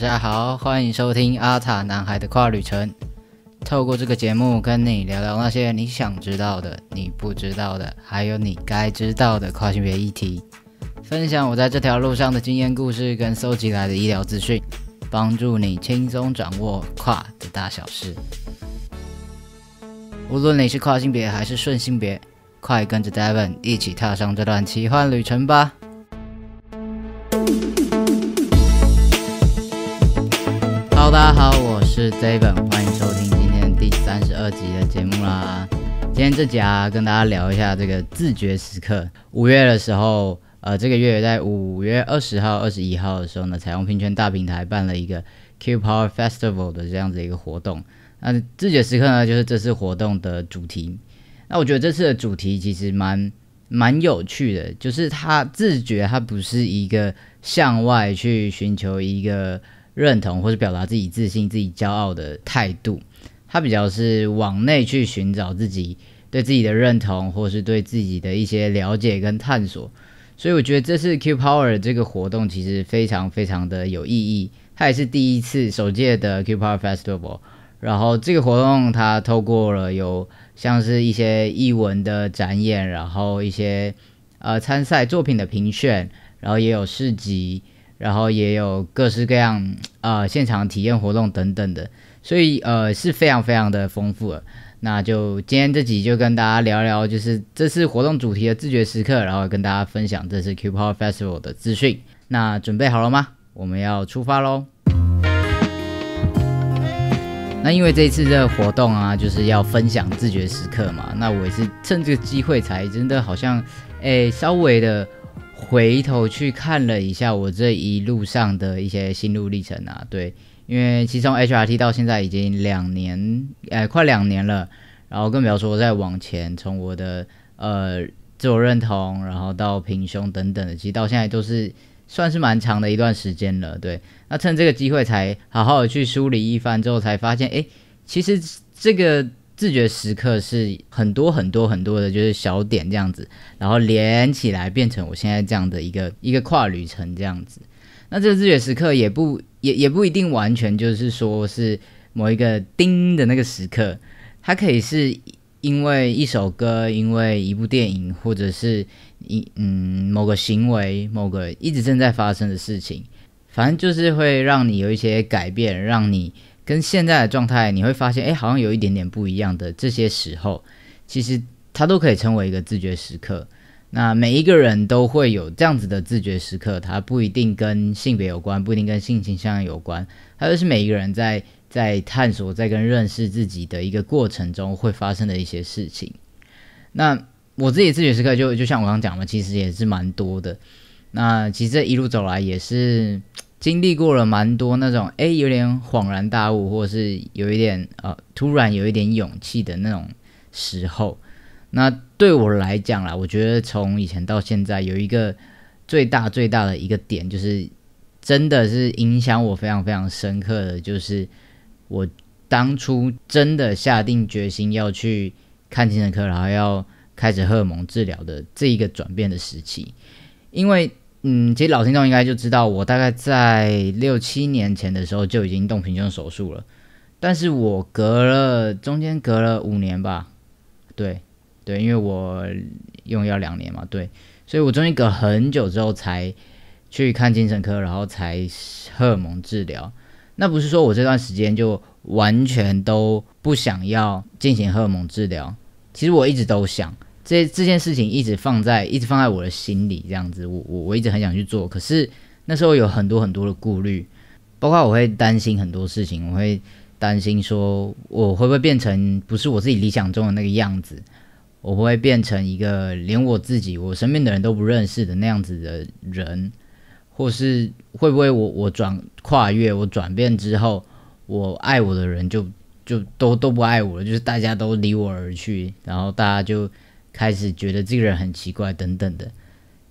大家好，欢迎收听阿塔男孩的跨旅程。透过这个节目，跟你聊聊那些你想知道的、你不知道的，还有你该知道的跨性别议题，分享我在这条路上的经验故事跟搜集来的医疗资讯，帮助你轻松掌握跨的大小事。无论你是跨性别还是顺性别，快跟着 David 一起踏上这段奇幻旅程吧！大家好，我是 Javen，欢迎收听今天第三十二集的节目啦。今天这集啊，跟大家聊一下这个自觉时刻。五月的时候，呃，这个月在五月二十号、二十一号的时候呢，采用平权大平台办了一个 Q Power Festival 的这样子一个活动。那自觉时刻呢，就是这次活动的主题。那我觉得这次的主题其实蛮蛮有趣的，就是它自觉，它不是一个向外去寻求一个。认同或是表达自己自信、自己骄傲的态度，他比较是往内去寻找自己对自己的认同，或是对自己的一些了解跟探索。所以我觉得这次 Q Power 这个活动其实非常非常的有意义。它也是第一次首届的 Q Power Festival，然后这个活动它透过了有像是一些译文的展演，然后一些呃参赛作品的评选，然后也有市集。然后也有各式各样，呃，现场体验活动等等的，所以呃是非常非常的丰富了。那就今天这集就跟大家聊聊，就是这次活动主题的自觉时刻，然后跟大家分享这次 Cube p a r Festival 的资讯。那准备好了吗？我们要出发喽！那因为这一次的活动啊，就是要分享自觉时刻嘛，那我也是趁这个机会才真的好像，哎，稍微的。回头去看了一下我这一路上的一些心路历程啊，对，因为其实从 HRT 到现在已经两年，哎，快两年了，然后更不要说再往前，从我的呃自我认同，然后到平胸等等的，其实到现在都是算是蛮长的一段时间了，对。那趁这个机会才好好的去梳理一番之后，才发现，哎，其实这个。自觉时刻是很多很多很多的，就是小点这样子，然后连起来变成我现在这样的一个一个跨旅程这样子。那这个自觉时刻也不也也不一定完全就是说是某一个叮的那个时刻，它可以是因为一首歌，因为一部电影，或者是一嗯某个行为，某个一直正在发生的事情，反正就是会让你有一些改变，让你。跟现在的状态，你会发现，哎，好像有一点点不一样的这些时候，其实它都可以称为一个自觉时刻。那每一个人都会有这样子的自觉时刻，它不一定跟性别有关，不一定跟性倾向有关，它就是每一个人在在探索、在跟认识自己的一个过程中会发生的一些事情。那我自己自觉时刻就就像我刚刚讲的，其实也是蛮多的。那其实这一路走来也是。经历过了蛮多那种，哎，有点恍然大悟，或是有一点，呃，突然有一点勇气的那种时候。那对我来讲啦，我觉得从以前到现在，有一个最大最大的一个点，就是真的是影响我非常非常深刻的，就是我当初真的下定决心要去看精神科，然后要开始荷尔蒙治疗的这一个转变的时期，因为。嗯，其实老听众应该就知道，我大概在六七年前的时候就已经动平胸手术了，但是我隔了中间隔了五年吧，对对，因为我用药两年嘛，对，所以我中间隔很久之后才去看精神科，然后才荷尔蒙治疗。那不是说我这段时间就完全都不想要进行荷尔蒙治疗，其实我一直都想。这这件事情一直放在一直放在我的心里，这样子，我我我一直很想去做，可是那时候有很多很多的顾虑，包括我会担心很多事情，我会担心说我会不会变成不是我自己理想中的那个样子，我会不会变成一个连我自己我身边的人都不认识的那样子的人，或是会不会我我转跨越我转变之后，我爱我的人就就都都不爱我了，就是大家都离我而去，然后大家就。开始觉得这个人很奇怪等等的，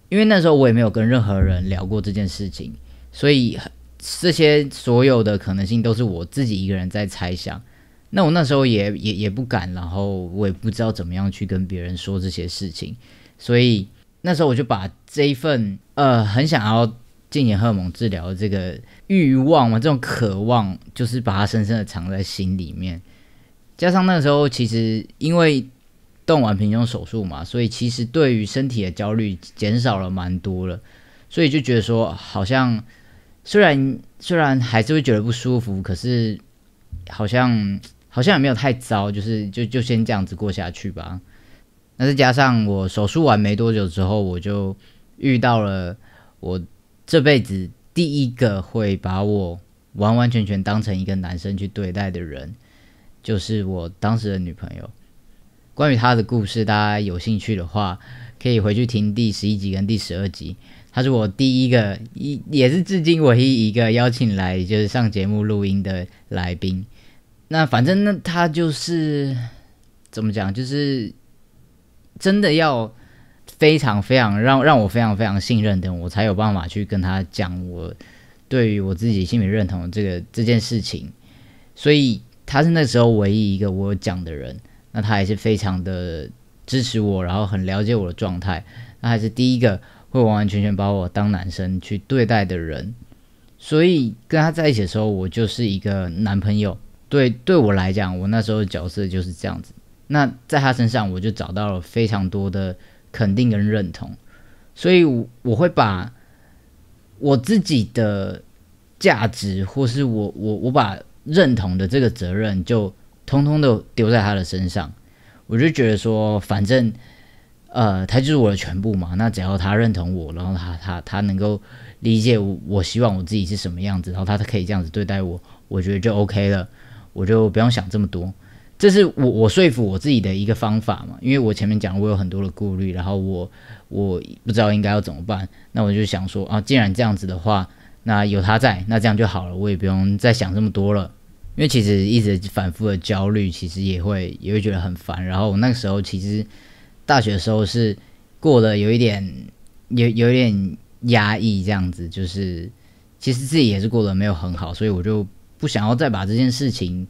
因为那时候我也没有跟任何人聊过这件事情，所以这些所有的可能性都是我自己一个人在猜想。那我那时候也也也不敢，然后我也不知道怎么样去跟别人说这些事情，所以那时候我就把这一份呃很想要进行荷尔蒙治疗这个欲望嘛，这种渴望，就是把它深深的藏在心里面。加上那时候其实因为。动完平胸手术嘛，所以其实对于身体的焦虑减少了蛮多了，所以就觉得说，好像虽然虽然还是会觉得不舒服，可是好像好像也没有太糟，就是就就先这样子过下去吧。那再加上我手术完没多久之后，我就遇到了我这辈子第一个会把我完完全全当成一个男生去对待的人，就是我当时的女朋友。关于他的故事，大家有兴趣的话，可以回去听第十一集跟第十二集。他是我第一个，一也是至今唯一一个邀请来就是上节目录音的来宾。那反正那他就是怎么讲，就是真的要非常非常让让我非常非常信任的人，我才有办法去跟他讲我对于我自己心里认同这个这件事情。所以他是那时候唯一一个我讲的人。那他也是非常的支持我，然后很了解我的状态，那还是第一个会完完全全把我当男生去对待的人，所以跟他在一起的时候，我就是一个男朋友。对对我来讲，我那时候的角色就是这样子。那在他身上，我就找到了非常多的肯定跟认同，所以我会把我自己的价值，或是我我我把认同的这个责任就。通通都丢在他的身上，我就觉得说，反正，呃，他就是我的全部嘛。那只要他认同我，然后他他他能够理解我，我希望我自己是什么样子，然后他可以这样子对待我，我觉得就 OK 了。我就不用想这么多，这是我我说服我自己的一个方法嘛。因为我前面讲我有很多的顾虑，然后我我不知道应该要怎么办，那我就想说啊，既然这样子的话，那有他在，那这样就好了，我也不用再想这么多了。因为其实一直反复的焦虑，其实也会也会觉得很烦。然后我那个时候其实大学的时候是过得有一点有有一点压抑这样子，就是其实自己也是过得没有很好，所以我就不想要再把这件事情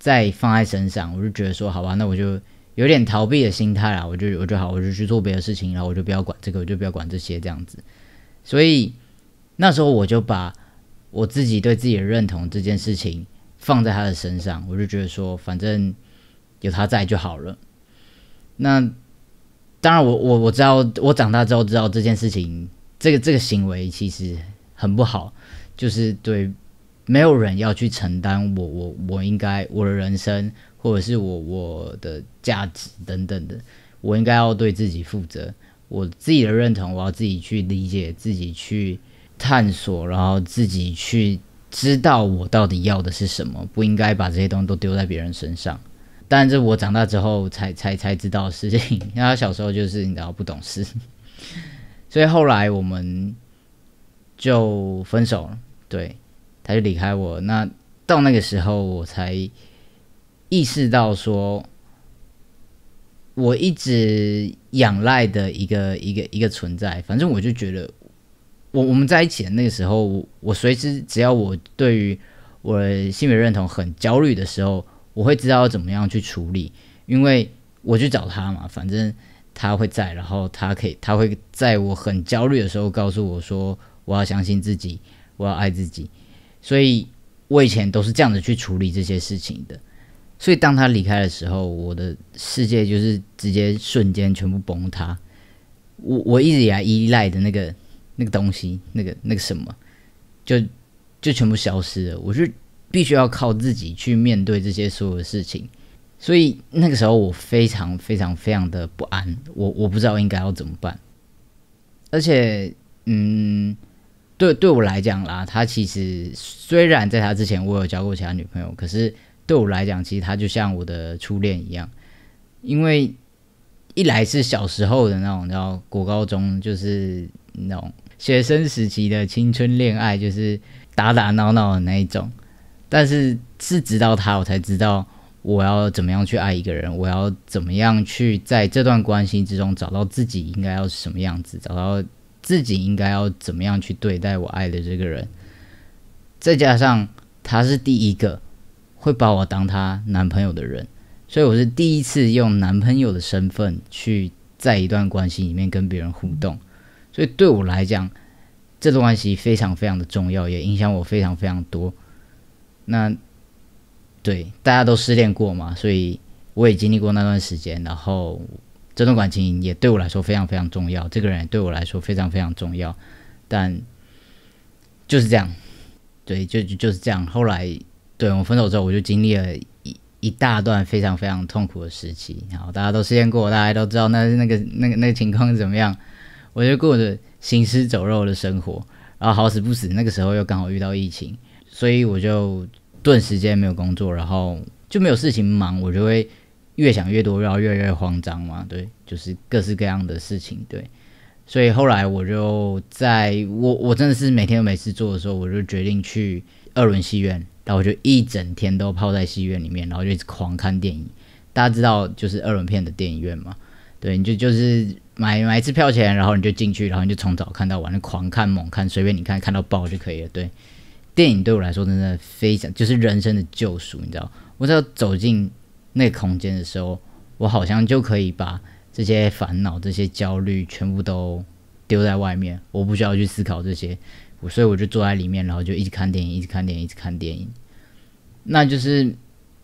再放在身上。我就觉得说，好吧，那我就有点逃避的心态啦，我就我就好，我就去做别的事情，然后我就不要管这个，我就不要管这些这样子。所以那时候我就把我自己对自己的认同这件事情。放在他的身上，我就觉得说，反正有他在就好了。那当然，我我我知道，我长大之后知道这件事情，这个这个行为其实很不好，就是对没有人要去承担我我我应该我的人生或者是我我的价值等等的，我应该要对自己负责，我自己的认同我要自己去理解自己去探索，然后自己去。知道我到底要的是什么，不应该把这些东西都丢在别人身上。但这我长大之后才才才知道的事情，因为他小时候就是你知道不懂事，所以后来我们就分手了。对，他就离开我。那到那个时候，我才意识到说，我一直仰赖的一个一个一个存在，反正我就觉得。我我们在一起的那个时候，我随时只要我对于我的性别认同很焦虑的时候，我会知道怎么样去处理，因为我去找他嘛，反正他会在，然后他可以，他会在我很焦虑的时候告诉我说，我要相信自己，我要爱自己，所以我以前都是这样子去处理这些事情的。所以当他离开的时候，我的世界就是直接瞬间全部崩塌。我我一直以来依赖的那个。那个东西，那个那个什么，就就全部消失了。我是必须要靠自己去面对这些所有的事情，所以那个时候我非常非常非常的不安。我我不知道应该要怎么办。而且，嗯，对对我来讲啦，他其实虽然在他之前我有交过其他女朋友，可是对我来讲，其实他就像我的初恋一样。因为一来是小时候的那种，然后国高中就是那种。学生时期的青春恋爱就是打打闹闹的那一种，但是是直到他，我才知道我要怎么样去爱一个人，我要怎么样去在这段关系之中找到自己应该要什么样子，找到自己应该要怎么样去对待我爱的这个人。再加上他是第一个会把我当他男朋友的人，所以我是第一次用男朋友的身份去在一段关系里面跟别人互动。所以对我来讲，这段关系非常非常的重要，也影响我非常非常多。那对大家都失恋过嘛，所以我也经历过那段时间。然后这段感情也对我来说非常非常重要，这个人对我来说非常非常重要。但就是这样，对，就就是这样。后来对我分手之后，我就经历了一一大段非常非常痛苦的时期。然后大家都失恋过，大家都知道那那个那个那个情况是怎么样。我就过着行尸走肉的生活，然后好死不死，那个时候又刚好遇到疫情，所以我就顿时间没有工作，然后就没有事情忙，我就会越想越多，然后越来越慌张嘛。对，就是各式各样的事情。对，所以后来我就在我我真的是每天都没事做的时候，我就决定去二轮戏院，然后我就一整天都泡在戏院里面，然后就一直狂看电影。大家知道就是二轮片的电影院嘛？对，你就就是。买买一次票钱，然后你就进去，然后你就从早看到晚，狂看猛看，随便你看看到爆就可以了。对，电影对我来说真的非常，就是人生的救赎，你知道？我只要走进那个空间的时候，我好像就可以把这些烦恼、这些焦虑全部都丢在外面，我不需要去思考这些，我所以我就坐在里面，然后就一直看电影，一直看电影，一直看电影。那就是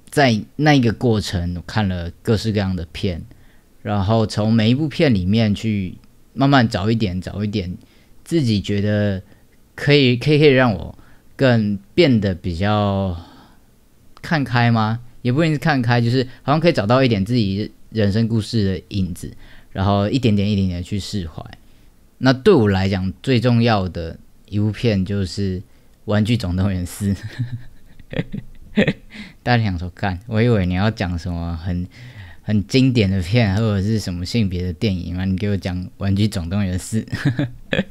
在那个过程，我看了各式各样的片。然后从每一部片里面去慢慢找一点，找一点自己觉得可以，可以可以让我更变得比较看开吗？也不一定是看开，就是好像可以找到一点自己人生故事的影子，然后一点点、一点点去释怀。那对我来讲，最重要的一部片就是《玩具总动员四》，大家想说干？我以为你要讲什么很。很经典的片或者是什么性别的电影吗？你给我讲《玩具总动员四》。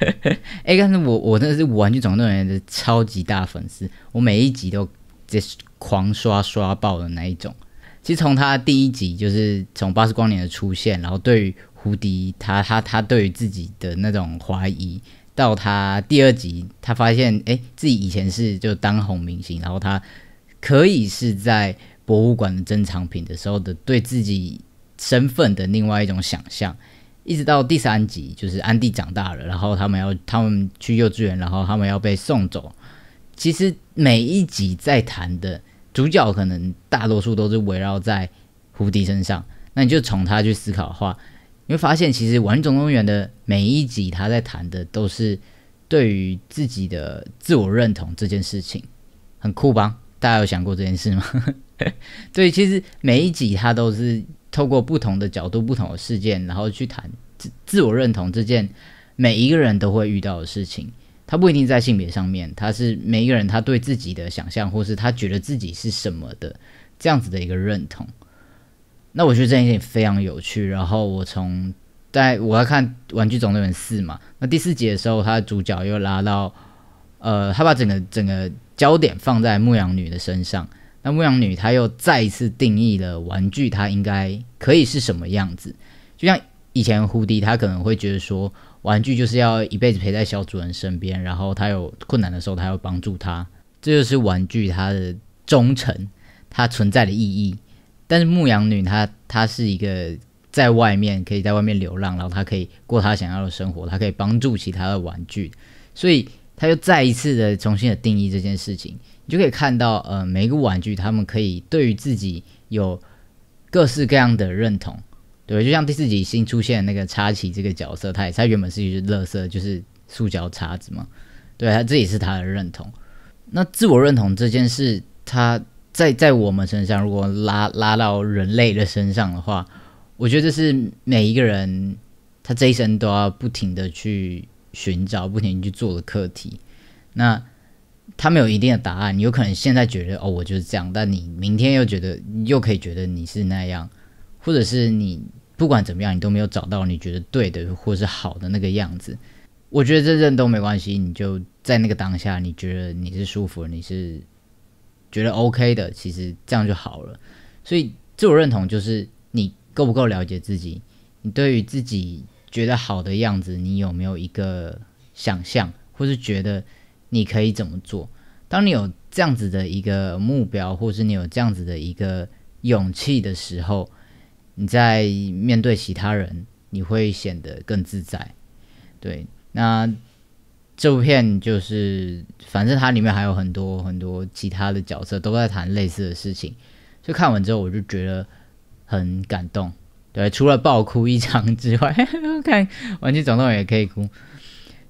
哎，但是我我那是《玩具总动员》的超级大粉丝，我每一集都这狂刷刷爆的那一种。其实从他第一集就是从巴斯光年的出现，然后对于胡迪他他他对于自己的那种怀疑，到他第二集他发现哎自己以前是就当红明星，然后他可以是在。博物馆的珍藏品的时候的对自己身份的另外一种想象，一直到第三集，就是安迪长大了，然后他们要他们去幼稚园，然后他们要被送走。其实每一集在谈的主角，可能大多数都是围绕在胡迪身上。那你就从他去思考的话，你会发现，其实《玩总动员》的每一集他在谈的都是对于自己的自我认同这件事情，很酷吧？大家有想过这件事吗？对，其实每一集他都是透过不同的角度、不同的事件，然后去谈自自我认同这件每一个人都会遇到的事情。他不一定在性别上面，他是每一个人他对自己的想象，或是他觉得自己是什么的这样子的一个认同。那我觉得这一点非常有趣。然后我从在我要看《玩具总动员四》嘛，那第四集的时候，他的主角又拉到，呃，他把整个整个焦点放在牧羊女的身上。那牧羊女，她又再一次定义了玩具，它应该可以是什么样子？就像以前胡迪，她可能会觉得说，玩具就是要一辈子陪在小主人身边，然后他有困难的时候，他要帮助他，这就是玩具它的忠诚，它存在的意义。但是牧羊女，她她是一个在外面可以在外面流浪，然后她可以过她想要的生活，她可以帮助其他的玩具，所以她又再一次的重新的定义这件事情。就可以看到，呃，每一个玩具他们可以对于自己有各式各样的认同，对，就像第四集新出现那个叉旗这个角色，他也他原本是一只乐色，就是塑胶叉子嘛，对，他这也是他的认同。那自我认同这件事，他在在我们身上，如果拉拉到人类的身上的话，我觉得这是每一个人他这一生都要不停的去寻找、不停去做的课题。那他没有一定的答案，你有可能现在觉得哦，我就是这样，但你明天又觉得，又可以觉得你是那样，或者是你不管怎么样，你都没有找到你觉得对的或是好的那个样子。我觉得这任都没关系，你就在那个当下，你觉得你是舒服，你是觉得 OK 的，其实这样就好了。所以自我认同就是你够不够了解自己，你对于自己觉得好的样子，你有没有一个想象，或是觉得？你可以怎么做？当你有这样子的一个目标，或是你有这样子的一个勇气的时候，你在面对其他人，你会显得更自在。对，那这部片就是，反正它里面还有很多很多其他的角色都在谈类似的事情，就看完之后我就觉得很感动。对，除了爆哭一场之外，看玩具总动员》也可以哭，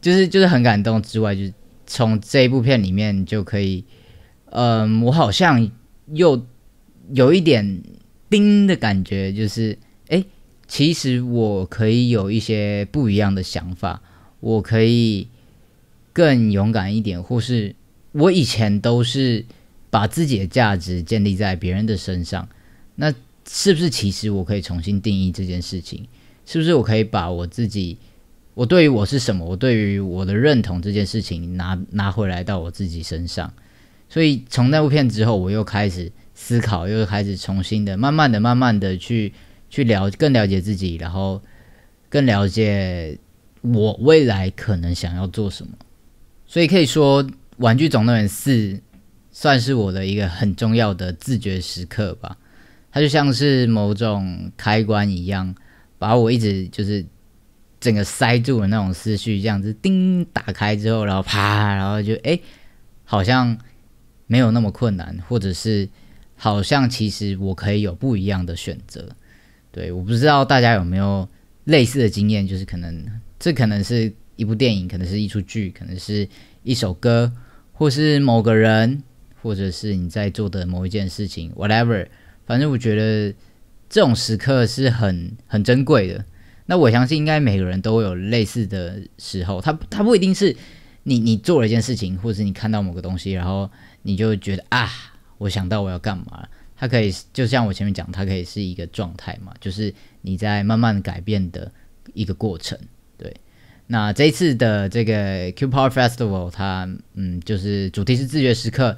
就是就是很感动之外，就是。从这一部片里面就可以，嗯，我好像又有一点“冰的感觉，就是，哎，其实我可以有一些不一样的想法，我可以更勇敢一点，或是我以前都是把自己的价值建立在别人的身上，那是不是其实我可以重新定义这件事情？是不是我可以把我自己？我对于我是什么，我对于我的认同这件事情，拿拿回来到我自己身上。所以从那部片之后，我又开始思考，又开始重新的、慢慢的、慢慢的去去了更了解自己，然后更了解我未来可能想要做什么。所以可以说，《玩具总动员四》算是我的一个很重要的自觉时刻吧。它就像是某种开关一样，把我一直就是。整个塞住的那种思绪，这样子，叮打开之后，然后啪，然后就哎，好像没有那么困难，或者是好像其实我可以有不一样的选择。对，我不知道大家有没有类似的经验，就是可能这可能是一部电影，可能是一出剧，可能是一首歌，或是某个人，或者是你在做的某一件事情，whatever，反正我觉得这种时刻是很很珍贵的。那我相信应该每个人都会有类似的时候，他他不一定是你你做了一件事情，或者你看到某个东西，然后你就觉得啊，我想到我要干嘛它可以就像我前面讲，它可以是一个状态嘛，就是你在慢慢改变的一个过程。对，那这一次的这个 Q Power Festival，它嗯，就是主题是自觉时刻。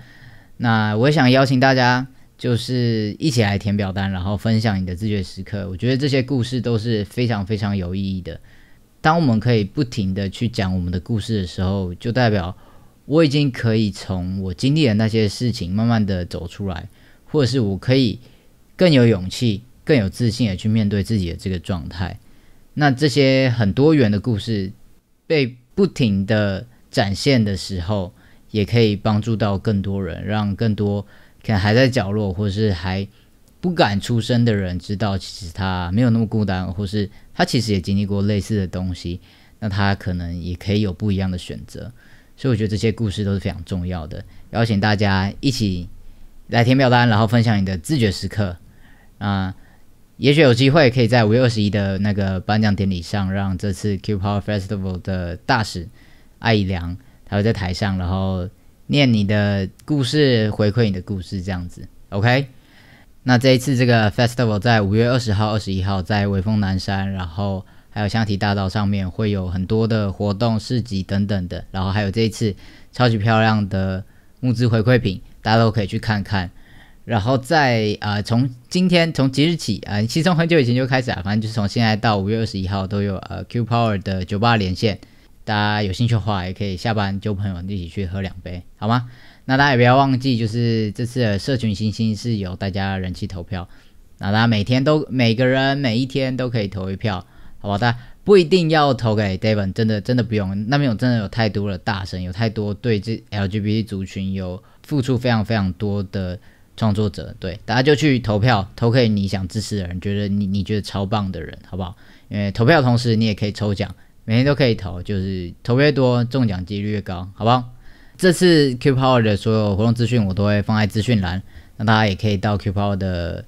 那我想邀请大家。就是一起来填表单，然后分享你的自觉时刻。我觉得这些故事都是非常非常有意义的。当我们可以不停的去讲我们的故事的时候，就代表我已经可以从我经历的那些事情慢慢的走出来，或者是我可以更有勇气、更有自信的去面对自己的这个状态。那这些很多元的故事被不停的展现的时候，也可以帮助到更多人，让更多。可能还在角落，或是还不敢出声的人，知道其实他没有那么孤单，或是他其实也经历过类似的东西，那他可能也可以有不一样的选择。所以我觉得这些故事都是非常重要的，邀请大家一起来填表单，然后分享你的自觉时刻。啊，也许有机会可以在五月二十一的那个颁奖典礼上，让这次 Q Power Festival 的大使艾怡良，他会在台上，然后。念你的故事，回馈你的故事，这样子，OK。那这一次这个 festival 在五月二十号、二十一号，在尾丰南山，然后还有香缇大道上面会有很多的活动、市集等等的，然后还有这一次超级漂亮的募资回馈品，大家都可以去看看。然后在啊，从今天从即日起啊，其实从很久以前就开始啊，反正就是从现在到五月二十一号都有呃 Q Power 的酒吧连线。大家有兴趣的话，也可以下班就朋友一起去喝两杯，好吗？那大家也不要忘记，就是这次的社群星星是由大家人气投票。那大家每天都每个人每一天都可以投一票，好不好？大家不一定要投给 David，真的真的不用。那边我真的有太多的大神，有太多对这 LGBT 族群有付出非常非常多的创作者，对大家就去投票，投给你想支持的人，觉得你你觉得超棒的人，好不好？因为投票同时你也可以抽奖。每天都可以投，就是投越多，中奖几率越高，好不好？这次 Q Power 的所有活动资讯，我都会放在资讯栏，那大家也可以到 Q Power 的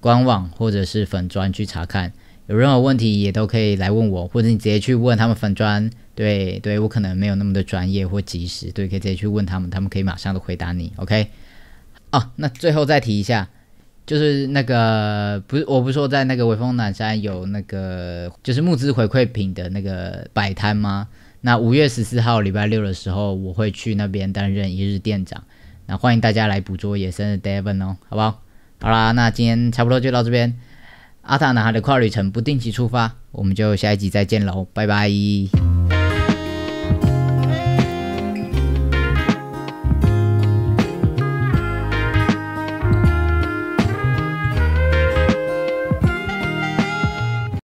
官网或者是粉砖去查看。有任何问题也都可以来问我，或者你直接去问他们粉砖。对对，我可能没有那么的专业或及时，对，可以直接去问他们，他们可以马上都回答你。OK，哦，那最后再提一下。就是那个不是，我不是说在那个微风南山有那个就是募资回馈品的那个摆摊吗？那五月十四号礼拜六的时候，我会去那边担任一日店长。那欢迎大家来捕捉野生的 Devon 哦，好不好？好啦，那今天差不多就到这边。阿塔男孩的跨旅程不定期出发，我们就下一集再见喽，拜拜。